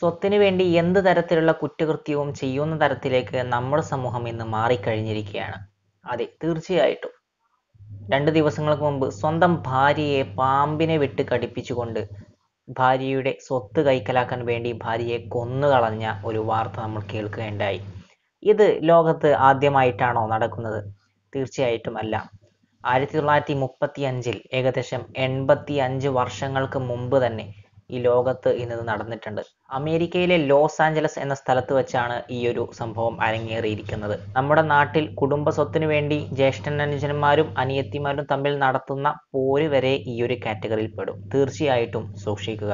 സ്വത്തിന് വേണ്ടി എന്ത് തരത്തിലുള്ള കുറ്റകൃത്യവും ചെയ്യുന്ന തരത്തിലേക്ക് നമ്മുടെ സമൂഹം ഇന്ന് മാറിക്കഴിഞ്ഞിരിക്കുകയാണ് അതെ തീർച്ചയായിട്ടും രണ്ട് ദിവസങ്ങൾക്ക് മുമ്പ് സ്വന്തം ഭാര്യയെ പാമ്പിനെ വിട്ട് കടിപ്പിച്ചുകൊണ്ട് ഭാര്യയുടെ സ്വത്ത് കൈക്കലാക്കാൻ വേണ്ടി ഭാര്യയെ കൊന്നുകളഞ്ഞ ഒരു വാർത്ത നമ്മൾ കേൾക്കുകയുണ്ടായി ഇത് ലോകത്ത് ആദ്യമായിട്ടാണോ നടക്കുന്നത് തീർച്ചയായിട്ടും അല്ല ആയിരത്തി തൊള്ളായിരത്തി മുപ്പത്തി അഞ്ചിൽ ഏകദേശം എൺപത്തി അഞ്ച് വർഷങ്ങൾക്ക് മുമ്പ് തന്നെ ഈ ലോകത്ത് ഇന്നത് നടന്നിട്ടുണ്ട് അമേരിക്കയിലെ ലോസ് ആഞ്ചലസ് എന്ന സ്ഥലത്ത് വെച്ചാണ് ഈ ഒരു സംഭവം അരങ്ങേറിയിരിക്കുന്നത് നമ്മുടെ നാട്ടിൽ കുടുംബ സ്വത്തിന് വേണ്ടി ജ്യേഷ്ഠൻ അനുജന്മാരും അനിയത്തിമാരും തമ്മിൽ നടത്തുന്ന പോര് വരെ ഈ ഒരു കാറ്റഗറിയിൽ പെടും തീർച്ചയായിട്ടും സൂക്ഷിക്കുക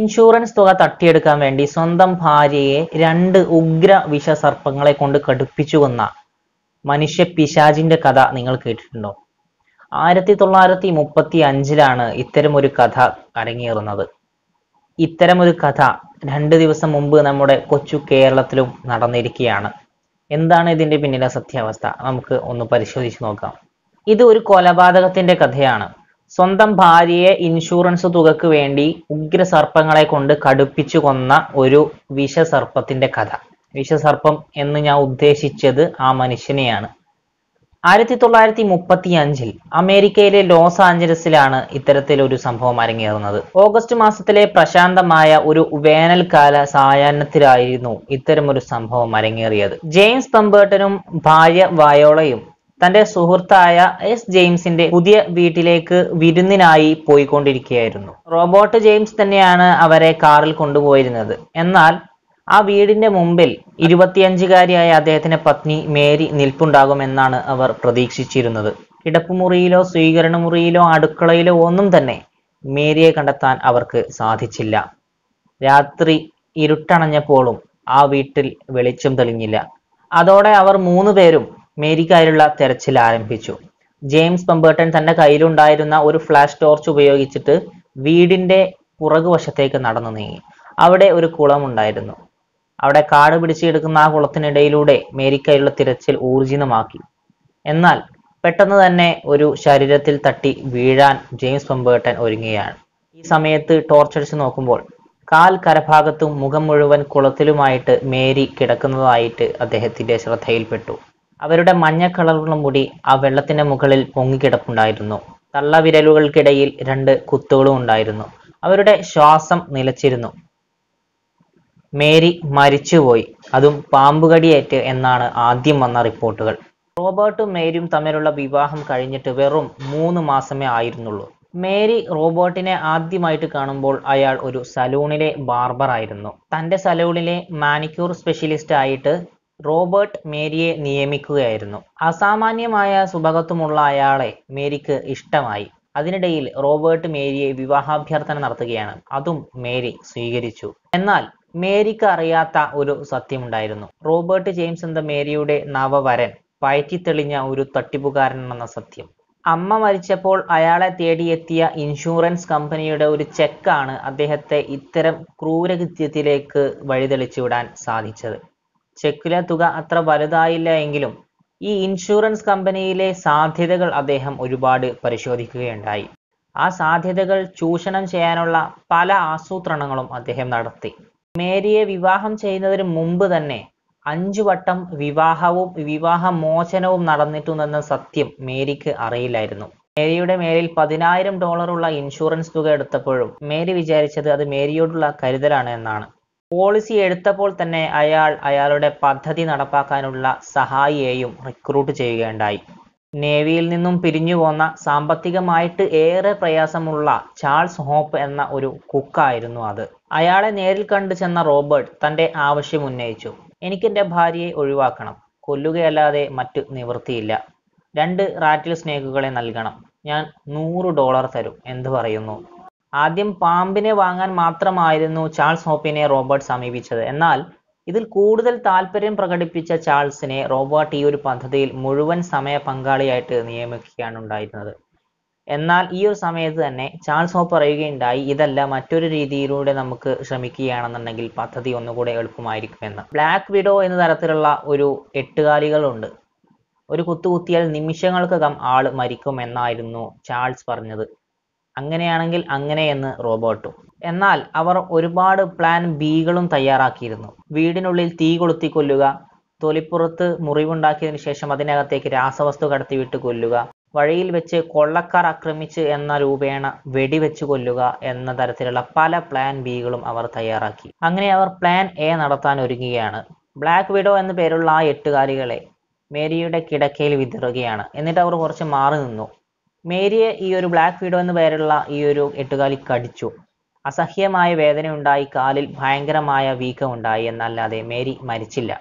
ഇൻഷുറൻസ് തുക തട്ടിയെടുക്കാൻ വേണ്ടി സ്വന്തം ഭാര്യയെ രണ്ട് ഉഗ്ര വിഷസർപ്പങ്ങളെ കൊണ്ട് കടുപ്പിച്ചു കൊന്ന മനുഷ്യ പിശാജിന്റെ കഥ നിങ്ങൾ കേട്ടിട്ടുണ്ടോ ആയിരത്തി തൊള്ളായിരത്തി മുപ്പത്തി അഞ്ചിലാണ് ഇത്തരമൊരു കഥ അരങ്ങേറുന്നത് ഇത്തരമൊരു കഥ രണ്ട് ദിവസം മുമ്പ് നമ്മുടെ കൊച്ചു കേരളത്തിലും നടന്നിരിക്കുകയാണ് എന്താണ് ഇതിന്റെ പിന്നിലെ സത്യാവസ്ഥ നമുക്ക് ഒന്ന് പരിശോധിച്ച് നോക്കാം ഇത് ഒരു കൊലപാതകത്തിന്റെ കഥയാണ് സ്വന്തം ഭാര്യയെ ഇൻഷുറൻസ് തുകക്ക് വേണ്ടി ഉഗ്ര സർപ്പങ്ങളെ കൊണ്ട് കടുപ്പിച്ചു കൊന്ന ഒരു വിഷസർപ്പത്തിന്റെ കഥ വിഷസർപ്പം എന്ന് ഞാൻ ഉദ്ദേശിച്ചത് ആ മനുഷ്യനെയാണ് ആയിരത്തി തൊള്ളായിരത്തി മുപ്പത്തി അഞ്ചിൽ അമേരിക്കയിലെ ലോസ് ആഞ്ചലസിലാണ് ഇത്തരത്തിലൊരു സംഭവം അരങ്ങേറുന്നത് ഓഗസ്റ്റ് മാസത്തിലെ പ്രശാന്തമായ ഒരു വേനൽക്കാല സായാഹ്നത്തിലായിരുന്നു ഇത്തരമൊരു സംഭവം അരങ്ങേറിയത് ജെയിംസ് പമ്പേർട്ടനും ഭാര്യ വയോളയും തന്റെ സുഹൃത്തായ എസ് ജെയിംസിന്റെ പുതിയ വീട്ടിലേക്ക് വിരുന്നിനായി പോയിക്കൊണ്ടിരിക്കുകയായിരുന്നു റോബോട്ട് ജെയിംസ് തന്നെയാണ് അവരെ കാറിൽ കൊണ്ടുപോയിരുന്നത് എന്നാൽ ആ വീടിന്റെ മുമ്പിൽ ഇരുപത്തിയഞ്ചുകാരിയായ അദ്ദേഹത്തിന്റെ പത്നി മേരി നിൽപ്പുണ്ടാകുമെന്നാണ് അവർ പ്രതീക്ഷിച്ചിരുന്നത് കിടപ്പുമുറിയിലോ സ്വീകരണ മുറിയിലോ അടുക്കളയിലോ ഒന്നും തന്നെ മേരിയെ കണ്ടെത്താൻ അവർക്ക് സാധിച്ചില്ല രാത്രി ഇരുട്ടണഞ്ഞപ്പോഴും ആ വീട്ടിൽ വെളിച്ചം തെളിഞ്ഞില്ല അതോടെ അവർ മൂന്ന് പേരും മേരിക്കായുള്ള തെരച്ചിൽ ആരംഭിച്ചു ജെയിംസ് പമ്പേട്ടൻ തന്റെ കയ്യിലുണ്ടായിരുന്ന ഒരു ഫ്ലാഷ് ടോർച്ച് ഉപയോഗിച്ചിട്ട് വീടിന്റെ പുറകുവശത്തേക്ക് നടന്നു നീങ്ങി അവിടെ ഒരു കുളമുണ്ടായിരുന്നു അവിടെ കാട് പിടിച്ചെടുക്കുന്ന ആ കുളത്തിനിടയിലൂടെ മേരിക്കയുള്ള തിരച്ചിൽ ഊർജിതമാക്കി എന്നാൽ പെട്ടെന്ന് തന്നെ ഒരു ശരീരത്തിൽ തട്ടി വീഴാൻ ജെയിംസ് പെമ്പേട്ടൻ ഒരുങ്ങുകയാണ് ഈ സമയത്ത് ടോർച്ചടിച്ച് നോക്കുമ്പോൾ കാൽ കരഭാഗത്തും മുഖം മുഴുവൻ കുളത്തിലുമായിട്ട് മേരി കിടക്കുന്നതായിട്ട് അദ്ദേഹത്തിന്റെ ശ്രദ്ധയിൽപ്പെട്ടു അവരുടെ മഞ്ഞ കളറുള്ള മുടി ആ വെള്ളത്തിന്റെ മുകളിൽ പൊങ്ങിക്കിടപ്പുണ്ടായിരുന്നു തള്ളവിരലുകൾക്കിടയിൽ രണ്ട് കുത്തുകളും ഉണ്ടായിരുന്നു അവരുടെ ശ്വാസം നിലച്ചിരുന്നു മേരി മരിച്ചുപോയി അതും പാമ്പുകടിയേറ്റ് എന്നാണ് ആദ്യം വന്ന റിപ്പോർട്ടുകൾ റോബർട്ടും മേരിയും തമ്മിലുള്ള വിവാഹം കഴിഞ്ഞിട്ട് വെറും മൂന്ന് മാസമേ ആയിരുന്നുള്ളൂ മേരി റോബോട്ടിനെ ആദ്യമായിട്ട് കാണുമ്പോൾ അയാൾ ഒരു സലൂണിലെ ബാർബർ ആയിരുന്നു തന്റെ സലൂണിലെ മാനിക്യൂർ സ്പെഷ്യലിസ്റ്റ് ആയിട്ട് റോബർട്ട് മേരിയെ നിയമിക്കുകയായിരുന്നു അസാമാന്യമായ സുഭകത്വമുള്ള അയാളെ മേരിക്ക് ഇഷ്ടമായി അതിനിടയിൽ റോബർട്ട് മേരിയെ വിവാഹാഭ്യർത്ഥന നടത്തുകയാണ് അതും മേരി സ്വീകരിച്ചു എന്നാൽ മേരിക്ക് അറിയാത്ത ഒരു സത്യമുണ്ടായിരുന്നു റോബർട്ട് ജെയിംസ് എന്ന മേരിയുടെ നവവരൻ പയറ്റിത്തെളിഞ്ഞ ഒരു തട്ടിപ്പുകാരനെന്ന സത്യം അമ്മ മരിച്ചപ്പോൾ അയാളെ തേടിയെത്തിയ ഇൻഷുറൻസ് കമ്പനിയുടെ ഒരു ചെക്കാണ് അദ്ദേഹത്തെ ഇത്തരം ക്രൂരകൃത്യത്തിലേക്ക് വഴിതെളിച്ചു വിടാൻ സാധിച്ചത് ചെക്കിലെ തുക അത്ര വലുതായില്ല എങ്കിലും ഈ ഇൻഷുറൻസ് കമ്പനിയിലെ സാധ്യതകൾ അദ്ദേഹം ഒരുപാട് പരിശോധിക്കുകയുണ്ടായി ആ സാധ്യതകൾ ചൂഷണം ചെയ്യാനുള്ള പല ആസൂത്രണങ്ങളും അദ്ദേഹം നടത്തി മേരിയെ വിവാഹം ചെയ്യുന്നതിന് മുമ്പ് തന്നെ അഞ്ചു വട്ടം വിവാഹവും വിവാഹമോചനവും നടന്നിട്ടുണ്ടെന്ന സത്യം മേരിക്ക് അറിയില്ലായിരുന്നു മേരിയുടെ മേലിൽ പതിനായിരം ഡോളറുള്ള ഇൻഷുറൻസ് തുക എടുത്തപ്പോഴും മേരി വിചാരിച്ചത് അത് മേരിയോടുള്ള കരുതലാണ് എന്നാണ് പോളിസി എടുത്തപ്പോൾ തന്നെ അയാൾ അയാളുടെ പദ്ധതി നടപ്പാക്കാനുള്ള സഹായിയെയും റിക്രൂട്ട് ചെയ്യുകയുണ്ടായി നേവിയിൽ നിന്നും പിരിഞ്ഞു പോന്ന സാമ്പത്തികമായിട്ട് ഏറെ പ്രയാസമുള്ള ചാൾസ് ഹോപ്പ് എന്ന ഒരു കുക്കായിരുന്നു അത് അയാളെ നേരിൽ കണ്ടു ചെന്ന റോബർട്ട് തന്റെ ആവശ്യം ഉന്നയിച്ചു എനിക്കെന്റെ ഭാര്യയെ ഒഴിവാക്കണം കൊല്ലുകയല്ലാതെ മറ്റു നിവൃത്തിയില്ല രണ്ട് റാറ്റിൽ സ്നേഹുകളെ നൽകണം ഞാൻ നൂറ് ഡോളർ തരും എന്ന് പറയുന്നു ആദ്യം പാമ്പിനെ വാങ്ങാൻ മാത്രമായിരുന്നു ചാൾസ് ഹോപ്പിനെ റോബർട്ട് സമീപിച്ചത് എന്നാൽ ഇതിൽ കൂടുതൽ താല്പര്യം പ്രകടിപ്പിച്ച ചാൾസിനെ റോബർട്ട് ഈ ഒരു പദ്ധതിയിൽ മുഴുവൻ സമയ പങ്കാളിയായിട്ട് നിയമിക്കുകയാണ് ഉണ്ടായിരുന്നത് എന്നാൽ ഈ ഒരു സമയത്ത് തന്നെ ചാൾസ് ഹോപ്പ് പറയുകയുണ്ടായി ഇതല്ല മറ്റൊരു രീതിയിലൂടെ നമുക്ക് ശ്രമിക്കുകയാണെന്നുണ്ടെങ്കിൽ പദ്ധതി ഒന്നുകൂടെ എളുപ്പമായിരിക്കും എന്ന് ബ്ലാക്ക് വിഡോ എന്ന തരത്തിലുള്ള ഒരു എട്ടുകാലികളുണ്ട് ഒരു കുത്തു കുത്തിയാൽ നിമിഷങ്ങൾക്കകം ആൾ മരിക്കും എന്നായിരുന്നു ചാൾസ് പറഞ്ഞത് അങ്ങനെയാണെങ്കിൽ അങ്ങനെയെന്ന് റോബോട്ടും എന്നാൽ അവർ ഒരുപാട് പ്ലാൻ ബികളും തയ്യാറാക്കിയിരുന്നു വീടിനുള്ളിൽ തീ കൊളുത്തി കൊല്ലുക തൊലിപ്പുറത്ത് മുറിവുണ്ടാക്കിയതിനു ശേഷം അതിനകത്തേക്ക് രാസവസ്തു കടത്തിവിട്ട് കൊല്ലുക വഴിയിൽ വെച്ച് കൊള്ളക്കാർ ആക്രമിച്ച് എന്ന രൂപേണ വെടിവെച്ച് കൊല്ലുക എന്ന തരത്തിലുള്ള പല പ്ലാൻ ബികളും അവർ തയ്യാറാക്കി അങ്ങനെ അവർ പ്ലാൻ എ നടത്താൻ ഒരുങ്ങുകയാണ് ബ്ലാക്ക് വിഡോ എന്ന പേരുള്ള ആ എട്ടുകാരികളെ മേരിയുടെ കിടക്കയിൽ വിതറുകയാണ് എന്നിട്ട് അവർ കുറച്ച് മാറി നിന്നു മേരിയെ ഈ ഒരു ബ്ലാക്ക് വിഡോ എന്ന പേരുള്ള ഈ ഒരു എട്ടുകാലി കടിച്ചു അസഹ്യമായ വേദന ഉണ്ടായി കാലിൽ ഭയങ്കരമായ വീക്കമുണ്ടായി എന്നല്ലാതെ മേരി മരിച്ചില്ല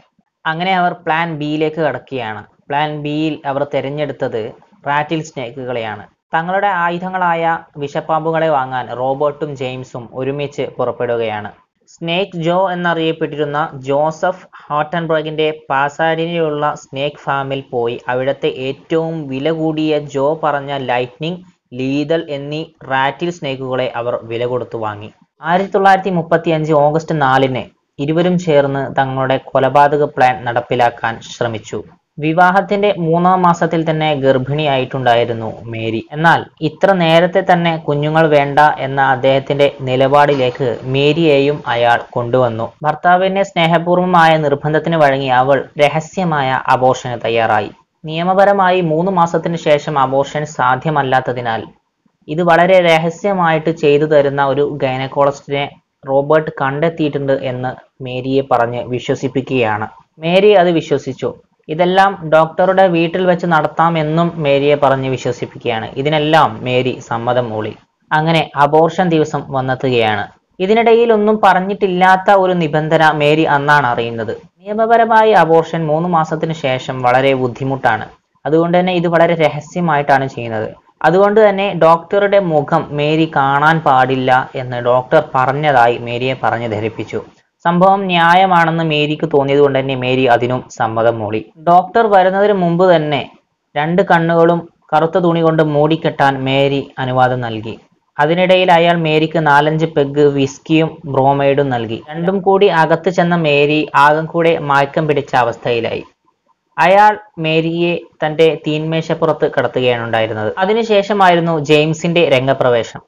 അങ്ങനെ അവർ പ്ലാൻ ബിയിലേക്ക് കടക്കുകയാണ് പ്ലാൻ ബിയിൽ അവർ തിരഞ്ഞെടുത്തത് റാറ്റിൽ സ്നേക്കുകളെയാണ് തങ്ങളുടെ ആയുധങ്ങളായ വിഷപ്പാമ്പുകളെ വാങ്ങാൻ റോബർട്ടും ജെയിംസും ഒരുമിച്ച് പുറപ്പെടുകയാണ് സ്നേക്ക് ജോ എന്നറിയപ്പെട്ടിരുന്ന ജോസഫ് ഹാട്ടൻബർഗിന്റെ പാസാഡിനിലുള്ള സ്നേക്ക് ഫാമിൽ പോയി അവിടത്തെ ഏറ്റവും വില കൂടിയ ജോ പറഞ്ഞ ലൈറ്റ്നിങ് ലീതൽ എന്നീ റാറ്റിൽ സ്നേക്കുകളെ അവർ വില കൊടുത്തു വാങ്ങി ആയിരത്തി തൊള്ളായിരത്തി മുപ്പത്തി അഞ്ച് ഓഗസ്റ്റ് നാലിന് ഇരുവരും ചേർന്ന് തങ്ങളുടെ കൊലപാതക പ്ലാൻ നടപ്പിലാക്കാൻ ശ്രമിച്ചു വിവാഹത്തിന്റെ മൂന്നാം മാസത്തിൽ തന്നെ ഗർഭിണിയായിട്ടുണ്ടായിരുന്നു മേരി എന്നാൽ ഇത്ര നേരത്തെ തന്നെ കുഞ്ഞുങ്ങൾ വേണ്ട എന്ന അദ്ദേഹത്തിന്റെ നിലപാടിലേക്ക് മേരിയെയും അയാൾ കൊണ്ടുവന്നു ഭർത്താവിന്റെ സ്നേഹപൂർവമായ നിർബന്ധത്തിന് വഴങ്ങി അവൾ രഹസ്യമായ അബോഷന് തയ്യാറായി നിയമപരമായി മൂന്ന് മാസത്തിന് ശേഷം അബോഷൻ സാധ്യമല്ലാത്തതിനാൽ ഇത് വളരെ രഹസ്യമായിട്ട് ചെയ്തു തരുന്ന ഒരു ഗൈനക്കോളജിസ്റ്റിനെ റോബർട്ട് കണ്ടെത്തിയിട്ടുണ്ട് എന്ന് മേരിയെ പറഞ്ഞ് വിശ്വസിപ്പിക്കുകയാണ് മേരി അത് വിശ്വസിച്ചു ഇതെല്ലാം ഡോക്ടറുടെ വീട്ടിൽ വെച്ച് നടത്താം എന്നും മേരിയെ പറഞ്ഞ് വിശ്വസിപ്പിക്കുകയാണ് ഇതിനെല്ലാം മേരി സമ്മതം മൂളി അങ്ങനെ അബോർഷൻ ദിവസം വന്നെത്തുകയാണ് ഇതിനിടയിൽ ഒന്നും പറഞ്ഞിട്ടില്ലാത്ത ഒരു നിബന്ധന മേരി അന്നാണ് അറിയുന്നത് നിയമപരമായി അബോർഷൻ മൂന്ന് മാസത്തിന് ശേഷം വളരെ ബുദ്ധിമുട്ടാണ് അതുകൊണ്ട് തന്നെ ഇത് വളരെ രഹസ്യമായിട്ടാണ് ചെയ്യുന്നത് അതുകൊണ്ട് തന്നെ ഡോക്ടറുടെ മുഖം മേരി കാണാൻ പാടില്ല എന്ന് ഡോക്ടർ പറഞ്ഞതായി മേരിയെ പറഞ്ഞു ധരിപ്പിച്ചു സംഭവം ന്യായമാണെന്ന് മേരിക്ക് കൊണ്ട് തന്നെ മേരി അതിനും സമ്മതം മൂളി ഡോക്ടർ വരുന്നതിന് മുമ്പ് തന്നെ രണ്ട് കണ്ണുകളും കറുത്ത തുണി കൊണ്ട് മൂടിക്കെട്ടാൻ മേരി അനുവാദം നൽകി അതിനിടയിൽ അയാൾ മേരിക്ക് നാലഞ്ച് പെഗ് വിസ്കിയും ബ്രോമൈഡും നൽകി രണ്ടും കൂടി അകത്ത് ചെന്ന മേരി ആകം കൂടെ മയക്കം പിടിച്ച അവസ്ഥയിലായി അയാൾ മേരിയെ തന്റെ തീന്മേശപ്പുറത്ത് കടത്തുകയാണ് ഉണ്ടായിരുന്നത് അതിനുശേഷമായിരുന്നു ജെയിംസിന്റെ രംഗപ്രവേശം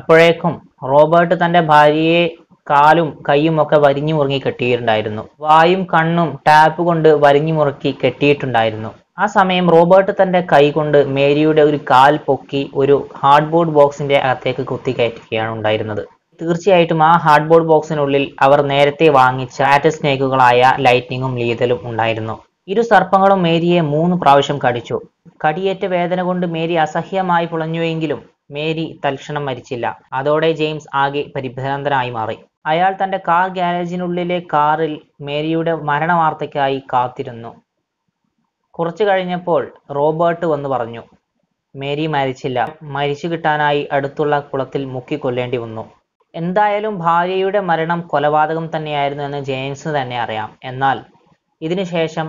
അപ്പോഴേക്കും റോബർട്ട് തന്റെ ഭാര്യയെ കാലും കൈയും ഒക്കെ വരിഞ്ഞു മുറുങ്ങി കെട്ടിയിട്ടുണ്ടായിരുന്നു വായും കണ്ണും ടാപ്പ് കൊണ്ട് വരിഞ്ഞു മുറുക്കി കെട്ടിയിട്ടുണ്ടായിരുന്നു ആ സമയം റോബർട്ട് തന്റെ കൈ കൊണ്ട് മേരിയുടെ ഒരു കാൽ പൊക്കി ഒരു ഹാർഡ് ബോർഡ് ബോക്സിന്റെ അകത്തേക്ക് കുത്തി കയറ്റുകയാണ് ഉണ്ടായിരുന്നത് തീർച്ചയായിട്ടും ആ ഹാർഡ് ബോർഡ് ബോക്സിനുള്ളിൽ അവർ നേരത്തെ വാങ്ങിച്ച ആറ്റ സ്നേക്കുകളായ ലൈറ്റ്നിങ്ങും ലീതലും ഉണ്ടായിരുന്നു ഇരു സർപ്പങ്ങളും മേരിയെ മൂന്ന് പ്രാവശ്യം കടിച്ചു കടിയേറ്റ വേദന കൊണ്ട് മേരി അസഹ്യമായി പുളഞ്ഞുവെങ്കിലും മേരി തൽക്ഷണം മരിച്ചില്ല അതോടെ ജെയിംസ് ആകെ പരിഭ്രാന്തനായി മാറി അയാൾ തന്റെ കാർ ഗാരേജിനുള്ളിലെ കാറിൽ മേരിയുടെ വാർത്തയ്ക്കായി കാത്തിരുന്നു കുറച്ചു കഴിഞ്ഞപ്പോൾ റോബർട്ട് വന്നു പറഞ്ഞു മേരി മരിച്ചില്ല മരിച്ചു കിട്ടാനായി അടുത്തുള്ള കുളത്തിൽ മുക്കി കൊല്ലേണ്ടി വന്നു എന്തായാലും ഭാര്യയുടെ മരണം കൊലപാതകം തന്നെയായിരുന്നു എന്ന് ജെയിംസ് തന്നെ അറിയാം എന്നാൽ ഇതിനുശേഷം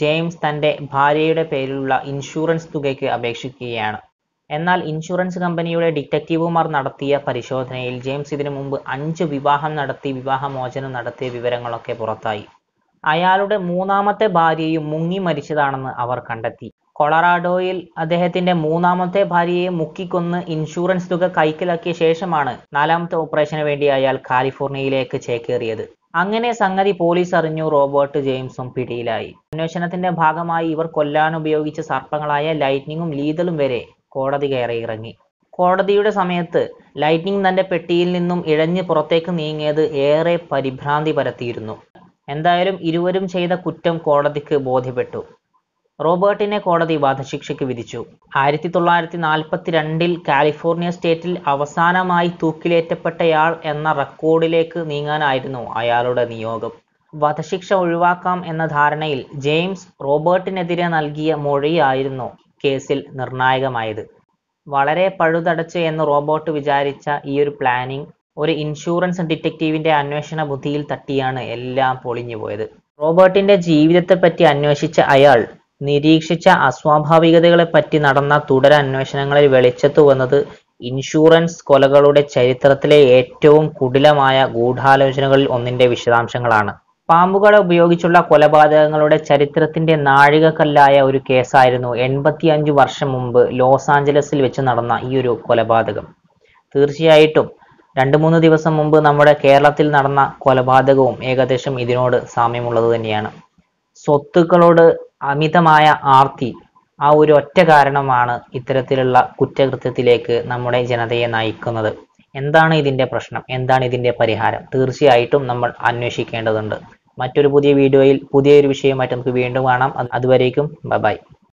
ജെയിംസ് തന്റെ ഭാര്യയുടെ പേരിലുള്ള ഇൻഷുറൻസ് തുകയ്ക്ക് അപേക്ഷിക്കുകയാണ് എന്നാൽ ഇൻഷുറൻസ് കമ്പനിയുടെ ഡിറ്റക്റ്റീവുമാർ നടത്തിയ പരിശോധനയിൽ ജെയിംസ് ഇതിനു മുമ്പ് അഞ്ച് വിവാഹം നടത്തി വിവാഹമോചനം നടത്തിയ വിവരങ്ങളൊക്കെ പുറത്തായി അയാളുടെ മൂന്നാമത്തെ ഭാര്യയും മുങ്ങി മരിച്ചതാണെന്ന് അവർ കണ്ടെത്തി കൊളറാഡോയിൽ അദ്ദേഹത്തിന്റെ മൂന്നാമത്തെ ഭാര്യയെ മുക്കിക്കൊന്ന് ഇൻഷുറൻസ് തുക കൈക്കലാക്കിയ ശേഷമാണ് നാലാമത്തെ ഓപ്പറേഷന് വേണ്ടി അയാൾ കാലിഫോർണിയയിലേക്ക് ചേക്കേറിയത് അങ്ങനെ സംഗതി പോലീസ് അറിഞ്ഞു റോബർട്ട് ജെയിംസും പിടിയിലായി അന്വേഷണത്തിന്റെ ഭാഗമായി ഇവർ കൊല്ലാൻ ഉപയോഗിച്ച സർപ്പങ്ങളായ ലൈറ്റ്നിങ്ങും ലീതലും വരെ കോടതി കയറി ഇറങ്ങി കോടതിയുടെ സമയത്ത് ലൈറ്റിംഗ് തന്റെ പെട്ടിയിൽ നിന്നും ഇഴഞ്ഞ് പുറത്തേക്ക് നീങ്ങിയത് ഏറെ പരിഭ്രാന്തി പരത്തിയിരുന്നു എന്തായാലും ഇരുവരും ചെയ്ത കുറ്റം കോടതിക്ക് ബോധ്യപ്പെട്ടു റോബർട്ടിനെ കോടതി വധശിക്ഷയ്ക്ക് വിധിച്ചു ആയിരത്തി തൊള്ളായിരത്തി രണ്ടിൽ കാലിഫോർണിയ സ്റ്റേറ്റിൽ അവസാനമായി തൂക്കിലേറ്റപ്പെട്ടയാൾ എന്ന റെക്കോർഡിലേക്ക് നീങ്ങാനായിരുന്നു അയാളുടെ നിയോഗം വധശിക്ഷ ഒഴിവാക്കാം എന്ന ധാരണയിൽ ജെയിംസ് റോബർട്ടിനെതിരെ നൽകിയ മൊഴിയായിരുന്നു കേസിൽ നിർണായകമായത്. വളരെ പഴുതടച്ച് എന്ന് റോബോട്ട് വിചാരിച്ച ഈ ഒരു പ്ലാനിംഗ് ഒരു ഇൻഷുറൻസ് ഡിറ്റക്റ്റീവിന്റെ അന്വേഷണ ബുദ്ധിയിൽ തട്ടിയാണ് എല്ലാം പൊളിഞ്ഞു പോയത്. റോബോട്ടിന്റെ ജീവിതത്തെപ്പറ്റി അന്വേഷിച്ച അയാൾ നിരീക്ഷിച്ച അസ്വാഭാവികതകളെപ്പറ്റി നടന്ന തുടരന്വേഷണങ്ങളിൽ വെളിച്ചത്തു വന്നത് ഇൻഷുറൻസ് കൊലകളുടെ ചരിത്രത്തിലെ ഏറ്റവും കുടിലമായ ഗൂഢാലോചനകളിൽ ഒന്നിന്റെ വിശദാംശങ്ങളാണ്. പാമ്പുകളെ ഉപയോഗിച്ചുള്ള കൊലപാതകങ്ങളുടെ ചരിത്രത്തിന്റെ നാഴികക്കല്ലായ ഒരു കേസായിരുന്നു എൺപത്തിയഞ്ച് വർഷം മുമ്പ് ലോസ് ആഞ്ചലസിൽ വെച്ച് നടന്ന ഈ ഒരു കൊലപാതകം തീർച്ചയായിട്ടും രണ്ട് മൂന്ന് ദിവസം മുമ്പ് നമ്മുടെ കേരളത്തിൽ നടന്ന കൊലപാതകവും ഏകദേശം ഇതിനോട് സാമ്യമുള്ളത് തന്നെയാണ് സ്വത്തുക്കളോട് അമിതമായ ആർത്തി ആ ഒരു ഒറ്റ കാരണമാണ് ഇത്തരത്തിലുള്ള കുറ്റകൃത്യത്തിലേക്ക് നമ്മുടെ ജനതയെ നയിക്കുന്നത് എന്താണ് ഇതിന്റെ പ്രശ്നം എന്താണ് ഇതിന്റെ പരിഹാരം തീർച്ചയായിട്ടും നമ്മൾ അന്വേഷിക്കേണ്ടതുണ്ട് മറ്റൊരു പുതിയ വീഡിയോയിൽ പുതിയൊരു വിഷയമായിട്ട് നമുക്ക് വീണ്ടും കാണാം അതുവരേക്കും ബൈ